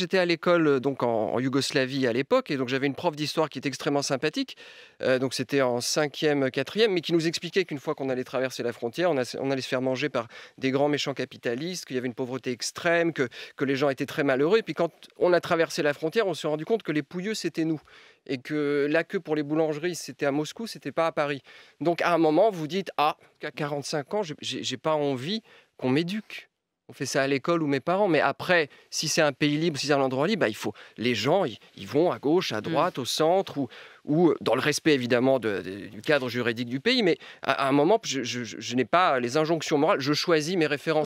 j'étais à l'école euh, donc en, Yougoslavie à l'époque, et donc j'avais une prof d'histoire qui était extrêmement sympathique. Euh, donc c'était en 5e, 4e, mais qui nous expliquait qu'une fois qu'on allait traverser la frontière, on, allait se faire manger par des grands méchants capitalistes, qu'il y avait une pauvreté extrême, que, les gens étaient très malheureux. Et puis quand on a traversé la frontière, on s'est rendu compte que les pouilleux, c'était nous et que la queue pour les boulangeries, c'était à Moscou, c'était pas à Paris. Donc à un moment, vous dites, ah, à 45 ans, j'ai pas envie qu'on m'éduque on fait ça à l'école ou mes parents. Mais après, si c'est un pays libre, si c'est un endroit libre, bah, il faut les gens, ils, vont à gauche, à mm. droite, au centre ou, euh, dans le respect évidemment du cadre juridique du pays. Mais à, un moment, je, je n'ai pas les injonctions morales. Je choisis mes références.